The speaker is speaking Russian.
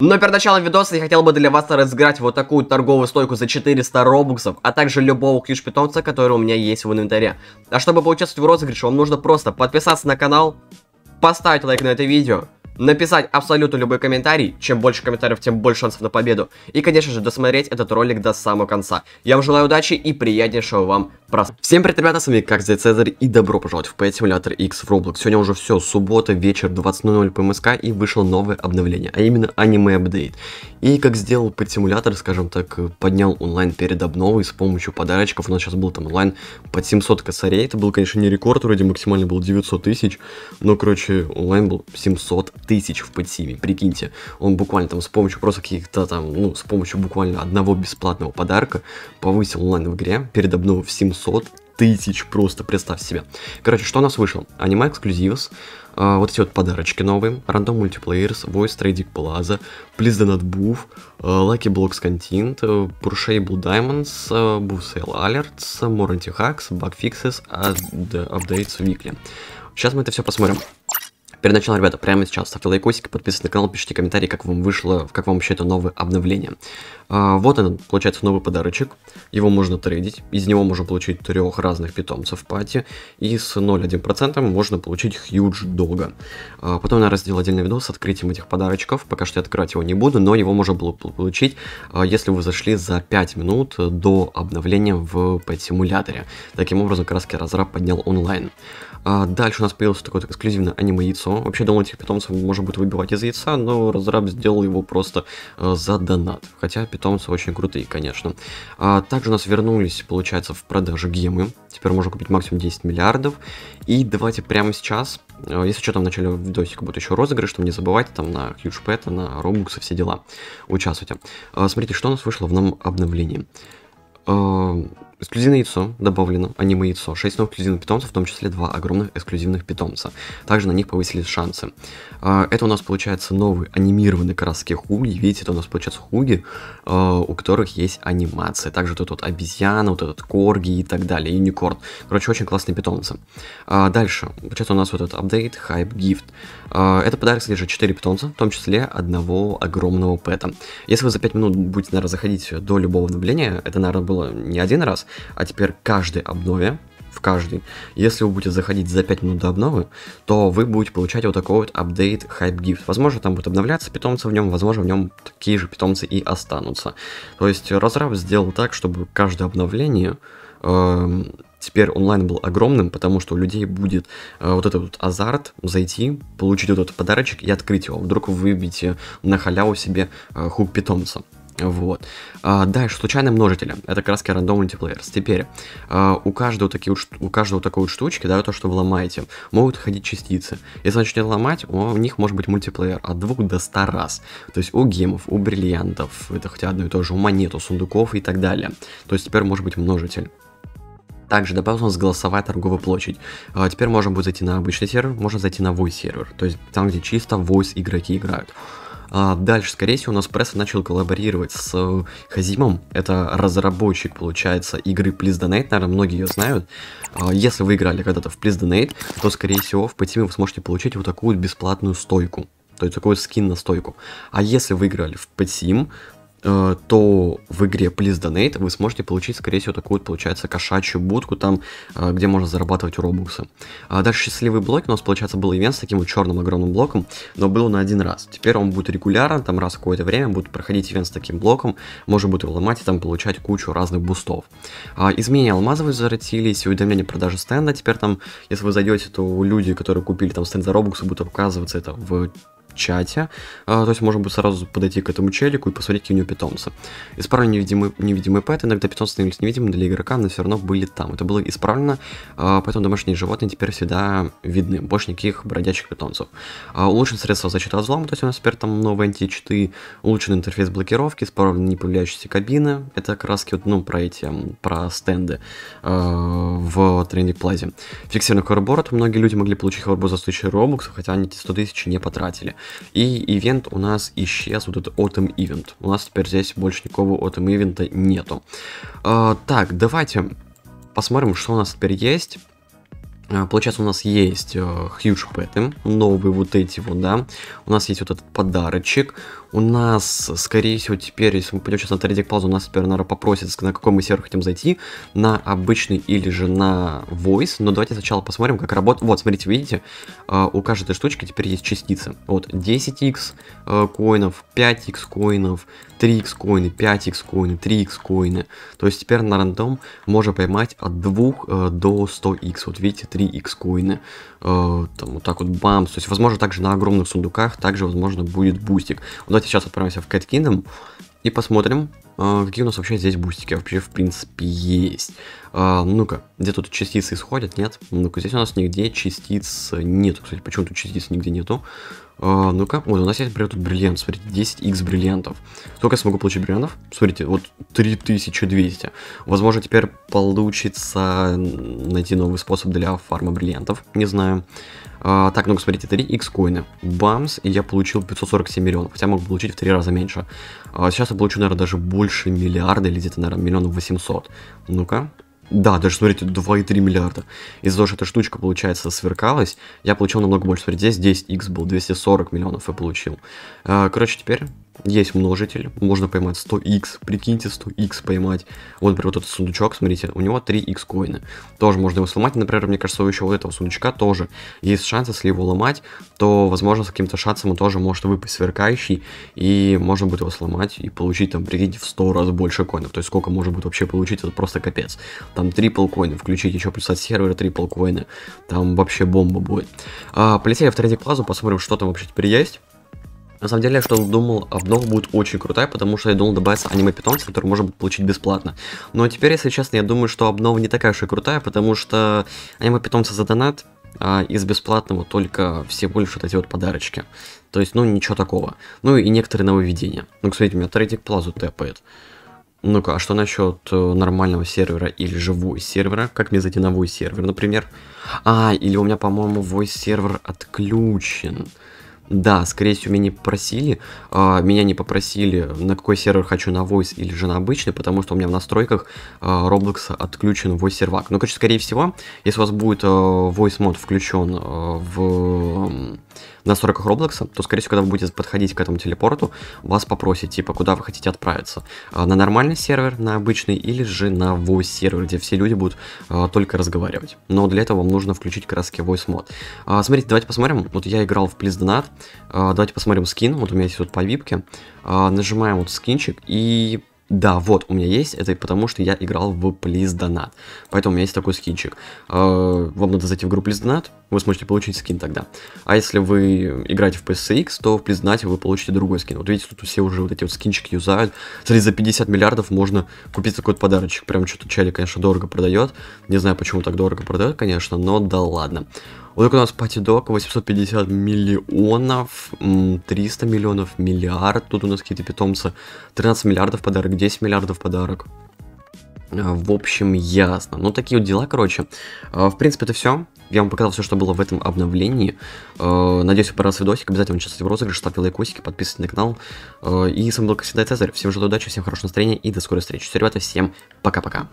Но перед началом видоса я хотел бы для вас разыграть вот такую торговую стойку за 400 робуксов, а также любого ключ питомца который у меня есть в инвентаре. А чтобы поучаствовать в розыгрыше, вам нужно просто подписаться на канал, поставить лайк на это видео, написать абсолютно любой комментарий. Чем больше комментариев, тем больше шансов на победу. И, конечно же, досмотреть этот ролик до самого конца. Я вам желаю удачи и приятнейшего вам просмотра. Всем привет, ребята, с вами как Зай Цезарь и добро пожаловать в Pet Simulator X в Roblox. Сегодня уже все, суббота, вечер, 20.00 по МСК и вышло новое обновление, а именно аниме апдейт. И как сделал Pet Simulator, скажем так, поднял онлайн перед обновой с помощью подарочков. У нас сейчас был там онлайн под 700 косарей, это был, конечно, не рекорд, вроде максимально был 900 тысяч, но, короче, онлайн был 700 тысяч в подсиме, прикиньте. Он буквально там с помощью просто каких-то там, ну, с помощью буквально одного бесплатного подарка повысил онлайн в игре, перед передобнув 700 тысяч просто, представь себе. Короче, что у нас вышло? Аниме эксклюзивс, э, а, вот эти вот подарочки новые, рандом мультиплеерс, voice trading plaza, please do not move, э, а, lucky blocks content, э, purchasable diamonds, э, booth sale alerts, more anti-hacks, bug fixes, updates weekly. Сейчас мы это все посмотрим. Перед началом, ребята, прямо сейчас ставьте лайкосики, подписывайтесь на канал, пишите комментарии, как вам вышло, как вам вообще это новое обновление. А, вот он, получается, новый подарочек. Его можно трейдить, из него можно получить трех разных питомцев пати, и с 0,1% можно получить Хьюдж Dog. А, потом, я сделал отдельный видос с открытием этих подарочков, пока что я открывать его не буду, но его можно было получить, а, если вы зашли за 5 минут до обновления в Pet-симуляторе. Таким образом, краски разраб поднял онлайн. А, дальше у нас появилось такое эксклюзивное аниме-яйцо, Вообще думал, этих питомцев можно будет выбивать из яйца, но разраб сделал его просто э, за донат. Хотя питомцы очень крутые, конечно. А также у нас вернулись, получается, в продажу гемы. Теперь можно купить максимум 10 миллиардов. И давайте прямо сейчас, э, если что, там в начале видосика будет еще розыгрыш, чтобы не забывать там на хьюджпэта, на робуксы, все дела. Участвуйте. Э, смотрите, что у нас вышло в нам обновлении Эксклюзивное яйцо добавлено, аниме яйцо, 6 новых эксклюзивных питомцев, в том числе 2 огромных эксклюзивных питомца. Также на них повысили шансы. А, это у нас получается новые анимированные краски хуги, видите, это у нас получается хуги, а, у которых есть анимация. Также вот этот вот обезьяна, вот этот корги и так далее, юникорн. Короче, очень классные питомцы. А, дальше, получается у нас вот этот апдейт, хайп, гифт. Это подарок содержит 4 питомца, в том числе одного огромного пэта. Если вы за 5 минут будете, наверное, заходить до любого обновления, это, наверное, было не один раз, а теперь каждой обнове, в каждый, если вы будете заходить за 5 минут до обновы, то вы будете получать вот такой вот апдейт Hype Gift. Возможно, там будут обновляться питомцы в нем, возможно, в нем такие же питомцы и останутся. То есть разраб сделал так, чтобы каждое обновление эм, теперь онлайн был огромным, потому что у людей будет э, вот этот вот азарт зайти, получить вот этот подарочек и открыть его. Вдруг вы выбьете на халяву себе э, хуп питомца. Вот. А, дальше, случайный множитель. Это как раз рандом мультиплеерс. Теперь, а, у, каждого такие, у каждого такой вот штучки, да, то, что вы ломаете, могут ходить частицы. Если начнете ломать, у них может быть мультиплеер от двух до ста раз. То есть у гемов, у бриллиантов, это хотя одно и то же, у монет, у сундуков и так далее. То есть теперь может быть множитель. Также добавилась у нас голосовая торговая площадь. А, теперь можно будет зайти на обычный сервер, можно зайти на voice сервер, то есть там, где чисто voice игроки играют. А дальше, скорее всего, у нас пресса начал коллаборировать с э, Хазимом. Это разработчик, получается, игры Please Donate. Наверное, многие ее знают. А, если вы играли когда-то в Please Donate, то, скорее всего, в Патиме вы сможете получить вот такую бесплатную стойку. То есть такой скин на стойку. А если вы играли в Патим, Э, то в игре Please Donate вы сможете получить, скорее всего, такую, получается, кошачью будку там, э, где можно зарабатывать робуксы. А дальше счастливый блок, у нас, получается, был ивент с таким вот черным огромным блоком, но был он один раз. Теперь он будет регулярно, там раз в какое-то время будет проходить ивент с таким блоком, можно будет его ломать и там получать кучу разных бустов. А, изменения алмазы возвратились, уведомления продажи стенда, теперь там, если вы зайдете, то люди, которые купили там стенд за робуксы, будут оказываться это в чате. А, то есть можно будет сразу подойти к этому челику и посмотреть, какие у него питомцы. Исправлен невидимый, невидимый пэт, иногда питомцы становились невидимыми для игрока, но все равно были там. Это было исправлено, а, поэтому домашние животные теперь всегда видны, больше никаких бродячих питомцев. А, улучшен средства защиты от взлома, то есть у нас теперь там новые античиты, улучшен интерфейс блокировки, исправлены не появляющиеся кабины. Это краски, вот, ну, про эти, про стенды в тренинг плазе. Фиксированный хорборд, многие люди могли получить хорбор за 100 тысяч робоксов, хотя они эти 100 тысяч не потратили. И ивент у нас исчез, вот этот Autumn Event. У нас теперь здесь больше никакого Autumn Event нету. Э, так, давайте посмотрим, что у нас теперь есть. А, получается, у нас есть э, Huge Pet, новые вот эти вот, да. У нас есть вот этот подарочек. У нас, скорее всего, теперь, если мы пойдем сейчас на Trading Plaza, у нас теперь, наверное, попросит, на какой мы сервер хотим зайти. На обычный или же на Voice. Но давайте сначала посмотрим, как работает. Вот, смотрите, видите, э, у каждой штучки теперь есть частицы. Вот, 10x э, коинов, 5x коинов, 3x коины, 5x коины, 3x коины. То есть теперь на рандом можно поймать от 2 до 100x. Вот видите, 3 x коины, там вот так вот бамс, то есть возможно также на огромных сундуках также возможно будет бустик. давайте сейчас отправимся в Кэткином и посмотрим, э, какие у нас вообще здесь бустики вообще в принципе есть. Э, ну-ка, где тут частицы исходят, нет? Ну-ка, здесь у нас нигде частиц нет, кстати, почему тут частиц нигде нету? А, ну ка вот ну у нас есть, например, тут бриллиант, смотрите, 10x бриллиантов. Сколько я смогу получить бриллиантов? Смотрите, вот 3200. Возможно, теперь получится найти новый способ для фарма бриллиантов, не знаю. Uh, так, ну-ка, смотрите, 3x коины. Бамс, и я получил 547 миллионов, хотя мог получить в 3 раза меньше. Uh, сейчас я получу, наверное, даже больше миллиарда, или где-то, наверное, миллионов 800. Ну-ка, да, даже смотрите, 2,3 миллиарда. Из-за того, что эта штучка, получается, сверкалась, я получил намного больше. Смотрите, здесь 10x был, 240 миллионов я получил. Э, короче, теперь есть множитель, можно поймать 100x, прикиньте, 100x поймать. Вот, например, вот этот сундучок, смотрите, у него 3x коины. Тоже можно его сломать, например, мне кажется, еще вот этого сундучка тоже есть шанс, если его ломать, то, возможно, с каким-то шансом он тоже может выпасть сверкающий, и можно будет его сломать и получить, там, прикиньте, в 100 раз больше коинов. То есть сколько можно будет вообще получить, это просто капец. Там трипл коины, включить еще плюс от сервера трипл коины, там вообще бомба будет. А, полетели в третий классу, посмотрим, что там вообще теперь есть. На самом деле, я что думал, обнова будет очень крутая, потому что я думал добавится аниме питомца, который можно получить бесплатно. Но теперь, если честно, я думаю, что обнова не такая уж и крутая, потому что аниме питомца за донат, а из бесплатного только всего лишь вот эти вот подарочки. То есть, ну, ничего такого. Ну и некоторые нововведения. Ну, кстати, у меня трейдик плазу тэпает. Ну-ка, а что насчет э, нормального сервера или же voice сервера? Как мне зайти на voice сервер, например? А, или у меня, по-моему, voice сервер отключен. Да, скорее всего, меня не попросили. Э, меня не попросили, на какой сервер хочу, на Voice или же на обычный, потому что у меня в настройках э, Roblox отключен Voice сервак. Ну, короче, скорее всего, если у вас будет э, Voice мод включен э, в... Э, на настройках Roblox, то, скорее всего, когда вы будете подходить к этому телепорту, вас попросят, типа, куда вы хотите отправиться. А на нормальный сервер, на обычный, или же на voice сервер, где все люди будут а, только разговаривать. Но для этого вам нужно включить краски voice мод. А, смотрите, давайте посмотрим. Вот я играл в Please Donate. А, давайте посмотрим скин. Вот у меня есть вот по випке. А, нажимаем вот скинчик и да, вот, у меня есть, это потому что я играл в Please Donat, поэтому у меня есть такой скинчик. А, вам надо зайти в группу Please Donat, вы сможете получить скин тогда. А если вы играете в PSX, то в Please Donat вы получите другой скин. Вот видите, тут все уже вот эти вот скинчики юзают. Смотри, за 50 миллиардов можно купить такой подарочек. Прям что-то чайли, конечно, дорого продает. Не знаю, почему так дорого продает, конечно, но да ладно. Вот так у нас патидок 850 миллионов, 300 миллионов, миллиард. Тут у нас какие-то питомцы. 13 миллиардов подарок, 10 миллиардов подарок. А, в общем, ясно. Ну, такие вот дела, короче. А, в принципе, это все. Я вам показал все, что было в этом обновлении. А, надеюсь, вы понравился видосик. Обязательно участвуйте в розыгрыше, ставьте лайкосики, подписывайтесь на канал. И с вами был, как всегда, Цезарь. Всем желаю удачи, всем хорошего настроения и до скорой встречи. Все, ребята, всем пока-пока.